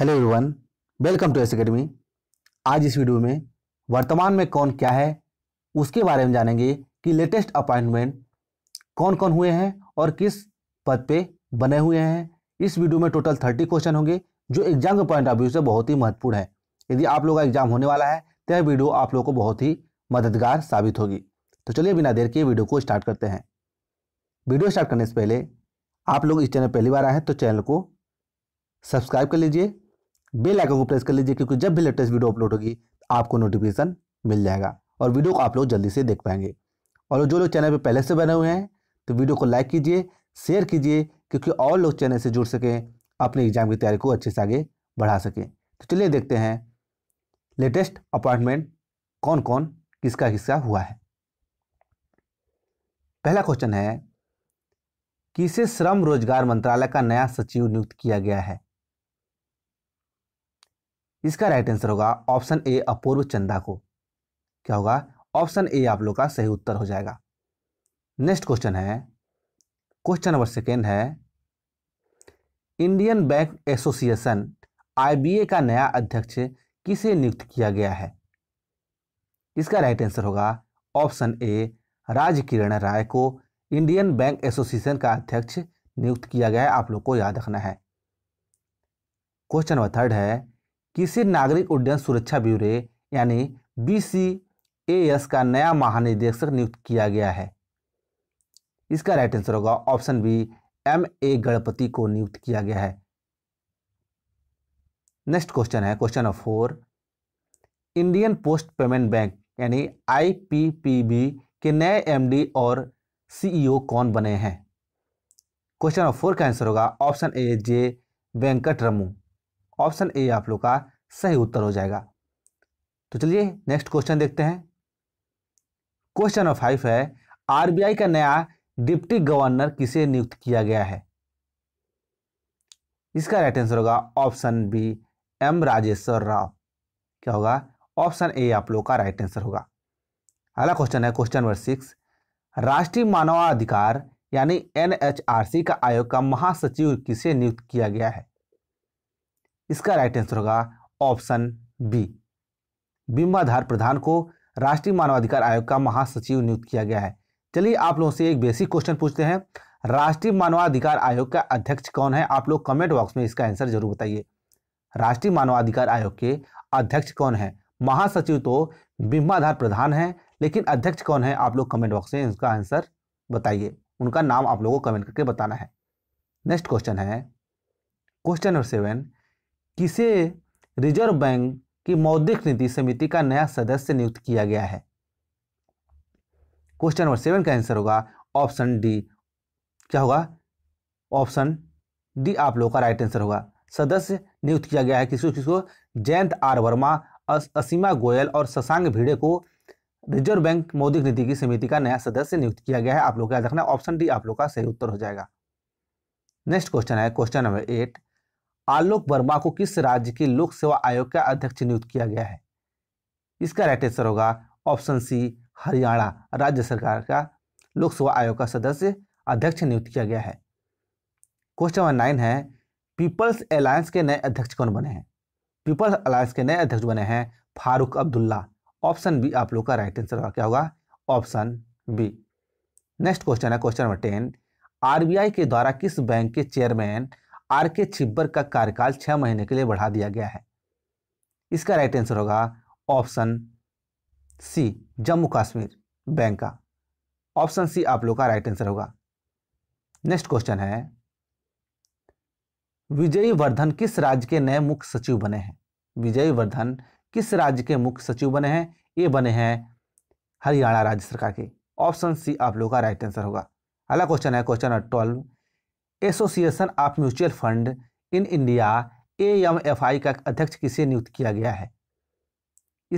hello everyone welcome to S academy आज इस video में वर्तमान में कौन क्या है उसके बारे में जानेंगे कि लेटेस्ट अपॉइंटमेंट कौन कौन हुए हैं और किस पद पे बने हुए हैं इस वीडियो में टोटल थर्टी क्वेश्चन होंगे जो एग्जाम के पॉइंट ऑफ व्यू से बहुत ही महत्वपूर्ण है यदि आप लोगों का एग्जाम होने वाला है तो यह वीडियो आप लोग को बहुत ही मददगार साबित होगी तो चलिए बिना देर के वीडियो को स्टार्ट करते हैं वीडियो स्टार्ट करने से पहले आप लोग इस चैनल पहली बार आए हैं तो चैनल को सब्सक्राइब कर लीजिए बेल आइकन को प्रेस कर लीजिए क्योंकि जब भी लेटेस्ट वीडियो अपलोड होगी आपको नोटिफिकेशन मिल जाएगा और वीडियो को आप लोग जल्दी से देख पाएंगे और जो लोग चैनल पर पहले से बने हुए हैं तो वीडियो को लाइक कीजिए शेयर कीजिए क्योंकि और लोग चैनल से जुड़ सकें अपने एग्जाम की तैयारी को अच्छे से आगे बढ़ा सकें तो चलिए देखते हैं लेटेस्ट अपॉइंटमेंट कौन कौन किसका किसका हुआ है पहला क्वेश्चन है किसे श्रम रोजगार मंत्रालय का नया सचिव नियुक्त किया गया है इसका राइट आंसर होगा ऑप्शन ए अपूर्व चंदा को क्या होगा ऑप्शन ए आप लोग का सही उत्तर हो जाएगा नेक्स्ट क्वेश्चन है क्वेश्चन नंबर सेकेंड है इंडियन बैंक एसोसिएशन आईबीए का नया अध्यक्ष किसे नियुक्त किया गया है इसका राइट आंसर होगा ऑप्शन ए राजकिरण राय को इंडियन बैंक एसोसिएशन का अध्यक्ष नियुक्त किया गया है आप लोग को याद रखना है क्वेश्चन नंबर थर्ड है किसी नागरिक उड्डयन सुरक्षा ब्यूरो यानी बीसीएएस का नया महानिदेशक नियुक्त किया गया है इसका राइट आंसर होगा option B M A Ganapathy को नियुक्त किया गया है नेक्स्ट क्वेश्चन है question number four Indian post payment bank यानी आईपीपीबी के नए एमडी और सीईओ e कौन बने हैं क्वेश्चन नंबर फोर का आंसर होगा option A J Venkat Ramu option A आप लोग का सही उत्तर हो जाएगा तो चलिए नेक्स्ट क्वेश्चन देखते हैं क्वेश्चन नंबर फाइव है आरबीआई का नया डिप्टी गवर्नर किसे नियुक्त किया गया है इसका राइट आंसर होगा option B M Rajeshwar Rao क्या होगा ऑप्शन ए आप लोग का राइट आंसर होगा अगला क्वेश्चन है क्वेश्चन नंबर सिक्स राष्ट्रीय मानवाधिकार यानी एनएचआरसी का आयोग का महासचिव किसे नियुक्त किया गया है इसका राइट आंसर होगा ऑप्शन बी बिंबाधार प्रधान को राष्ट्रीय मानवाधिकार आयोग का महासचिव नियुक्त किया गया है चलिए आप लोगों से एक बेसिक क्वेश्चन पूछते हैं राष्ट्रीय मानवाधिकार आयोग का अध्यक्ष कौन है आप लोग कमेंट बॉक्स में इसका आंसर जरूर बताइए राष्ट्रीय मानवाधिकार आयोग के अध्यक्ष कौन है महासचिव तो बिंबाधार प्रधान है लेकिन अध्यक्ष कौन है आप लोग कमेंट बॉक्स में इसका आंसर बताइए उनका नाम आप लोगों को कमेंट करके बताना है नेक्स्ट क्वेश्चन है क्वेश्चन नंबर सेवन किसे रिजर्व बैंक की मौद्रिक नीति समिति का नया सदस्य नियुक्त किया गया है क्वेश्चन नंबर सेवन का आंसर होगा ऑप्शन डी क्या होगा ऑप्शन डी आप लोगों का राइट आंसर होगा सदस्य नियुक्त किया गया है किसको किसको जयंत आर वर्मा असीमा गोयल और शशांग भिड़े को रिजर्व बैंक मौद्रिक नीति की समिति का नया सदस्य नियुक्त किया गया है आप लोग याद रखना ऑप्शन डी आप लोग का सही उत्तर हो जाएगा नेक्स्ट क्वेश्चन है question number eight Alok Verma को किस राज्य के लोक सेवा आयोग का अध्यक्ष नियुक्त किया गया है इसका राइट आंसर होगा ऑप्शन सी हरियाणा राज्य सरकार का लोक सेवा आयोग का सदस्य अध्यक्ष नियुक्त किया गया है क्वेश्चन नंबर नाइन है पीपल्स अलायंस के नए अध्यक्ष कौन बने हैं पीपल्स अलायंस के नए अध्यक्ष बने हैं फारूक अब्दुल्ला ऑप्शन बी आप लोग का राइट आंसर होगा क्या होगा ऑप्शन बी नेक्स्ट क्वेश्चन है क्वेश्चन नंबर टेन आरबीआई के द्वारा किस बैंक के चेयरमैन आर के छिब्बर का कार्यकाल छह महीने के लिए बढ़ा दिया गया है इसका राइट आंसर होगा option C Jammu Kashmir bank का ऑप्शन सी आप लोग का राइट आंसर होगा नेक्स्ट क्वेश्चन है विजयी वर्धन किस राज्य के नए मुख्य सचिव बने हैं विजयी वर्धन किस राज्य के मुख्य सचिव बने हैं ये बने हैं हरियाणा राज्य सरकार के ऑप्शन सी आप लोग का राइट आंसर होगा अगला क्वेश्चन है question number twelve association of mutual fund in India A M F I का अध्यक्ष किसे नियुक्त किया गया है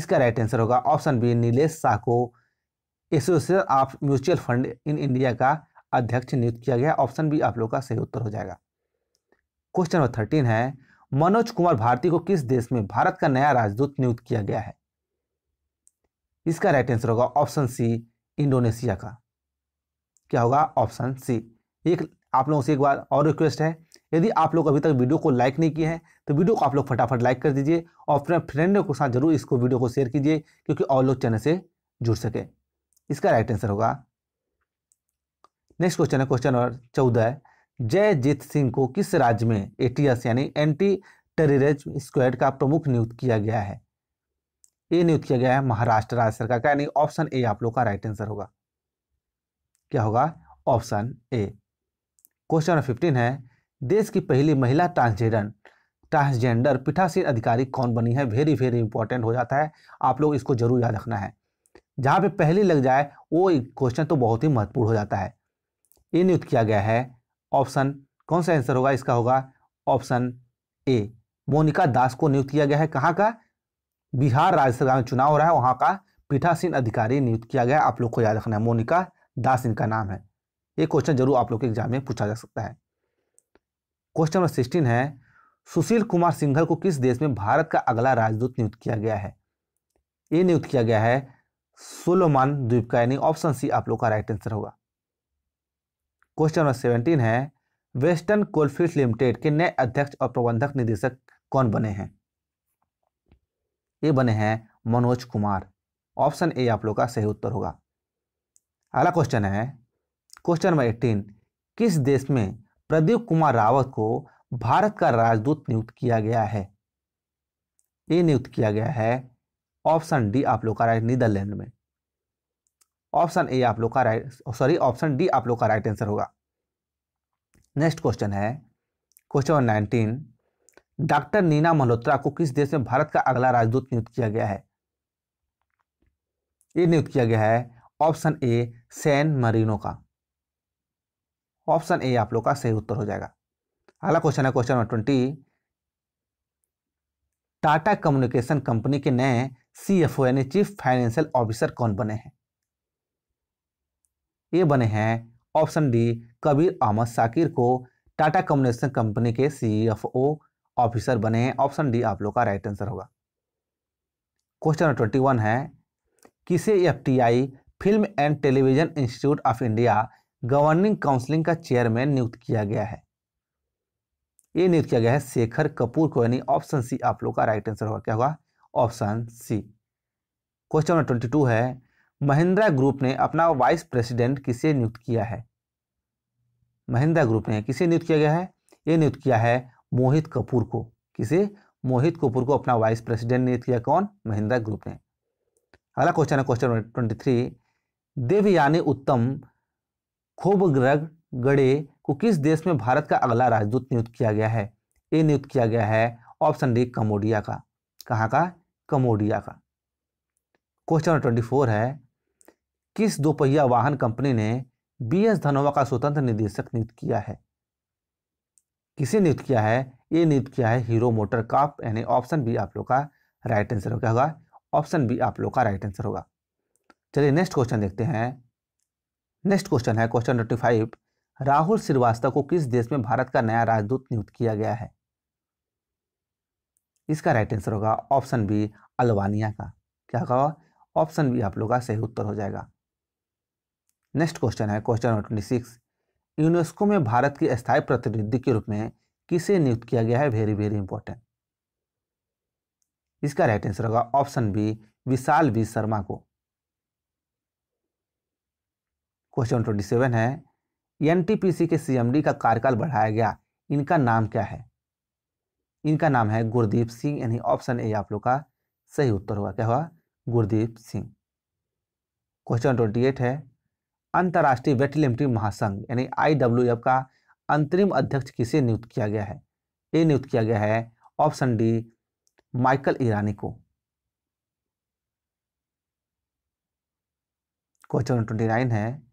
इसका राइट आंसर होगा ऑप्शन बी नीलेश शाह को association of mutual fund in India का अध्यक्ष नियुक्त किया गया ऑप्शन बी आप लोग का सही उत्तर हो जाएगा क्वेश्चन नंबर थर्टीन है मनोज कुमार भारती को किस देश में भारत का नया राजदूत नियुक्त किया गया है इसका राइट आंसर होगा ऑप्शन सी इंडोनेशिया का क्या होगा ऑप्शन सी एक आप लोगों से एक बार और रिक्वेस्ट है यदि आप लोग अभी तक वीडियो को लाइक नहीं किए हैं तो वीडियो को आप लोग फटाफट लाइक कर दीजिए और अपने फ्रेंडों के साथ जरूर इसको वीडियो को शेयर कीजिए क्योंकि और लोग चैनल से जुड़ सके इसका राइट आंसर होगा नेक्स्ट क्वेश्चन है क्वेश्चन नंबर चौदह है जयजीत सिंह को किस राज्य में ए यानी एंटी टेरिज स्क्वाड का प्रमुख नियुक्त किया गया है ए नियुक्त किया गया है महाराष्ट्र राज्य सरकार का यानी ऑप्शन ए आप लोग का राइट आंसर होगा क्या होगा option A question number fifteen है देश की पहली महिला ट्रांसजेंडर ट्रांसजेंडर पीठासीन अधिकारी कौन बनी है वेरी वेरी इंपॉर्टेंट हो जाता है आप लोग इसको जरूर याद रखना है जहाँ पे पहले लग जाए वो क्वेश्चन तो बहुत ही महत्वपूर्ण हो जाता है ये नियुक्त किया गया है ऑप्शन कौन सा आंसर होगा इसका होगा ऑप्शन ए मोनिका दास को नियुक्त किया गया है कहाँ का बिहार राज्यसभा में चुनाव हो रहा है वहाँ का पीठासीन अधिकारी नियुक्त किया गया आप लोग को याद रखना है मोनिका दास इनका नाम है ये क्वेश्चन जरूर आप लोग के एग्जाम में पूछा जा सकता है क्वेश्चन नंबर सिक्सटीन है सुशील कुमार सिंघल को किस देश में भारत का अगला राजदूत नियुक्त किया गया है ये नियुक्त किया गया है सोलोमान द्वीप का यानी ऑप्शन सी आप लोग का राइट आंसर होगा क्वेश्चन नंबर सेवनटीन है वेस्टर्न कोलफील्ड लिमिटेड के नए अध्यक्ष और प्रबंधक निदेशक कौन बने हैं ये बने हैं मनोज कुमार ऑप्शन ए आप लोग का सही उत्तर होगा अगला क्वेश्चन है क्वेश्चन नंबर एटीन किस देश में प्रदीप कुमार रावत को भारत का राजदूत नियुक्त किया गया है ए नियुक्त किया गया है ऑप्शन डी आप लोग का राइट नीदरलैंड में ऑप्शन ए आप लोग का राइट सॉरी ऑप्शन डी आप लोग का राइट आंसर होगा नेक्स्ट क्वेश्चन है question number nineteen doctor Nina Malhotra को किस देश में भारत का अगला राजदूत नियुक्त किया गया है ये नियुक्त किया गया है ऑप्शन ए सैन मरीनो का ऑप्शन ए आप लोग का सही उत्तर हो जाएगा अगला क्वेश्चन है question number twenty Tata communication company के नए सीएफओ यानी चीफ फाइनेंशियल ऑफिसर कौन बने हैं ये बने हैं ऑप्शन डी कबीर अहमद साकिर को टाटा कम्युनिकेशन कंपनी के ओ ऑफिसर बने हैं ऑप्शन डी आप लोग का राइट आंसर होगा क्वेश्चन नंबर ट्वेंटी वन है किसे F film and television institute of India governing counselling का चेयरमैन नियुक्त किया गया है ये नियुक्त किया गया है शेखर कपूर को यानी ऑप्शन सी आप लोग का राइट आंसर होगा क्या होगा option C question number twenty two है महिंद्रा ग्रुप ने अपना वाइस प्रेसिडेंट किसे नियुक्त किया है महिंद्रा ग्रुप ने किसे नियुक्त किया गया है ये नियुक्त किया है मोहित कपूर को किसे मोहित कपूर को अपना वाइस प्रेसिडेंट नियुक्त किया कौन महिंद्रा ग्रुप ने अगला क्वेश्चन है question number twenty three Devyani Uttam खोबग्रग गड़े को किस देश में भारत का अगला राजदूत नियुक्त किया गया है ए नियुक्त किया गया है ऑप्शन डी कमोडिया का कहाँ का कमोडिया का क्वेश्चन नंबर ट्वेंटी फोर है किस दोपहिया वाहन कंपनी ने बी एस धनोवा का स्वतंत्र निदेशक नियुक्त किया है किसे नियुक्त किया है ए नियुक्त किया है हीरो मोटर काप यानी ऑप्शन बी आप लोग का राइट आंसर होगा ऑप्शन बी आप लोग का राइट आंसर होगा चलिए नेक्स्ट क्वेश्चन देखते हैं नेक्स्ट क्वेश्चन है question twenty five Rahul Shrivastava को किस देश में भारत का नया राजदूत नियुक्त किया गया है इसका राइट आंसर होगा ऑप्शन बी अल्बानिया का क्या होगा ऑप्शन बी आप लोगों का सही उत्तर हो जाएगा नेक्स्ट क्वेश्चन है क्वेश्चन ट्वेंटी सिक्स यूनेस्को में भारत की स्थायी प्रतिनिधि के रूप में किसे नियुक्त किया गया है वेरी वेरी इंपॉर्टेंट इसका राइट आंसर होगा option B Vishal B Sharma को क्वेश्चन ट्वेंटी सेवन है एनटीपीसी के सीएमडी का कार्यकाल बढ़ाया गया इनका नाम क्या है इनका नाम है गुरदीप सिंह यानी ऑप्शन ए आप लोग का सही उत्तर हुआ क्या हुआ Gurdeep Singh question twenty eight है अंतर्राष्ट्रीय वेटलिमिटी महासंघ यानी आई का अंतरिम अध्यक्ष किसे नियुक्त किया गया है ए नियुक्त किया गया है ऑप्शन डी माइकल ईरानी को क्वेश्चन ट्वेंटी नाइन है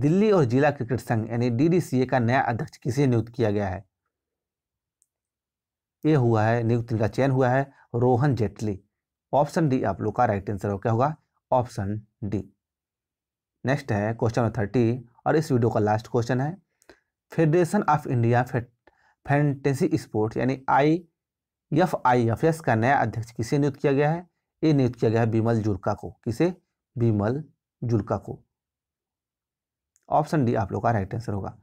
दिल्ली और जिला क्रिकेट संघ यानी डीडीसीए का नया अध्यक्ष किसे नियुक्त किया गया है ए हुआ है नियुक्त का चयन हुआ है रोहन जेटली ऑप्शन डी आप लोग का राइट आंसर हो क्या होगा ऑप्शन डी नेक्स्ट है क्वेश्चन नंबर थर्टी और इस वीडियो का लास्ट क्वेश्चन है federation of India fantasy sports यानी I F I F S का नया अध्यक्ष किसे नियुक्त किया गया है ये नियुक्त किया गया है बिमल जुल्का को किसे बिमल जुल्का को ऑप्शन डी आप लोग का राइट आंसर होगा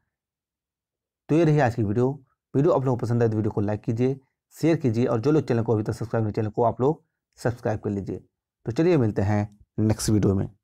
तो ये रही आज की वीडियो वीडियो आप लोगों को पसंद आए तो वीडियो को लाइक कीजिए शेयर कीजिए और जो लोग चैनल को अभी तक सब्सक्राइब नहीं चैनल को आप लोग सब्सक्राइब कर लीजिए तो चलिए मिलते हैं नेक्स्ट वीडियो में